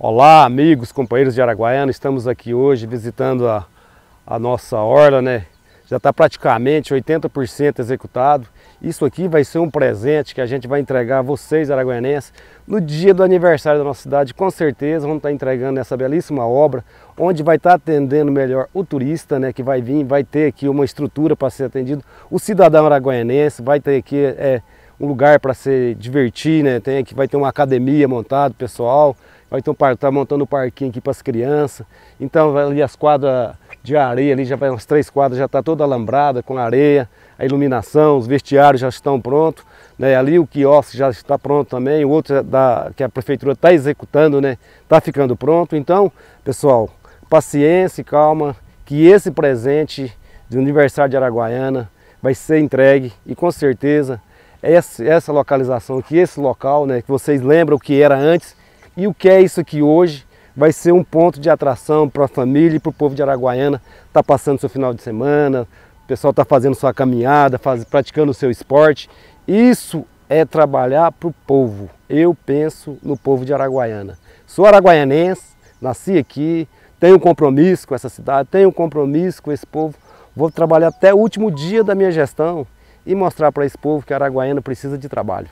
Olá, amigos, companheiros de Araguaiana. Estamos aqui hoje visitando a, a nossa orla, né? Já está praticamente 80% executado. Isso aqui vai ser um presente que a gente vai entregar a vocês, araguaianenses, no dia do aniversário da nossa cidade. Com certeza vamos estar tá entregando essa belíssima obra, onde vai estar tá atendendo melhor o turista, né? Que vai vir, vai ter aqui uma estrutura para ser atendido. O cidadão araguaianense vai ter aqui... É, um lugar para se divertir, né? Tem aqui, vai ter uma academia montada, pessoal. Vai ter um par, tá montando um parquinho aqui para as crianças. Então ali as quadras de areia ali, já vai umas três quadras, já está toda alambrada com areia, a iluminação, os vestiários já estão prontos. Né? Ali o quiosque já está pronto também, o outro da, que a prefeitura está executando, né? Está ficando pronto. Então, pessoal, paciência e calma, que esse presente do aniversário de Araguaiana vai ser entregue e com certeza essa, essa localização aqui, esse local, né, que vocês lembram o que era antes e o que é isso aqui hoje, vai ser um ponto de atração para a família e para o povo de Araguaiana. Está passando seu final de semana, o pessoal está fazendo sua caminhada, faz, praticando o seu esporte. Isso é trabalhar para o povo. Eu penso no povo de Araguaiana. Sou araguaianense, nasci aqui, tenho um compromisso com essa cidade, tenho um compromisso com esse povo. Vou trabalhar até o último dia da minha gestão e mostrar para esse povo que Araguaiana precisa de trabalho.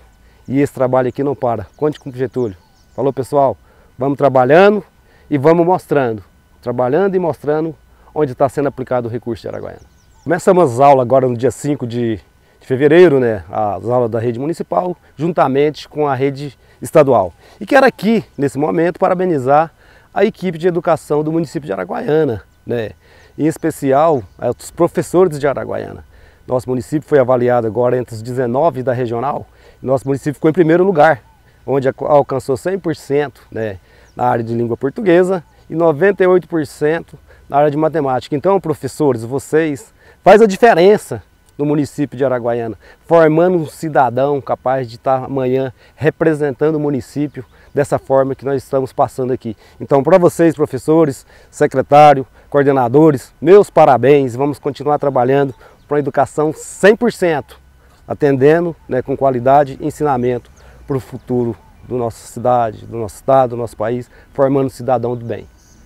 E esse trabalho aqui não para. Conte com o Getúlio. Falou, pessoal? Vamos trabalhando e vamos mostrando. Trabalhando e mostrando onde está sendo aplicado o recurso de Araguaiana. Começamos as aulas agora no dia 5 de, de fevereiro, né, as aulas da rede municipal, juntamente com a rede estadual. E quero aqui, nesse momento, parabenizar a equipe de educação do município de Araguaiana, né, em especial é, os professores de Araguaiana. Nosso município foi avaliado agora entre os 19 da regional. Nosso município ficou em primeiro lugar, onde alcançou 100% né, na área de língua portuguesa e 98% na área de matemática. Então, professores, vocês faz a diferença no município de Araguaiana, formando um cidadão capaz de estar amanhã representando o município dessa forma que nós estamos passando aqui. Então, para vocês, professores, secretário, coordenadores, meus parabéns. Vamos continuar trabalhando para uma educação 100%, atendendo né, com qualidade e ensinamento para o futuro da nossa cidade, do nosso estado, do nosso país, formando cidadão do bem.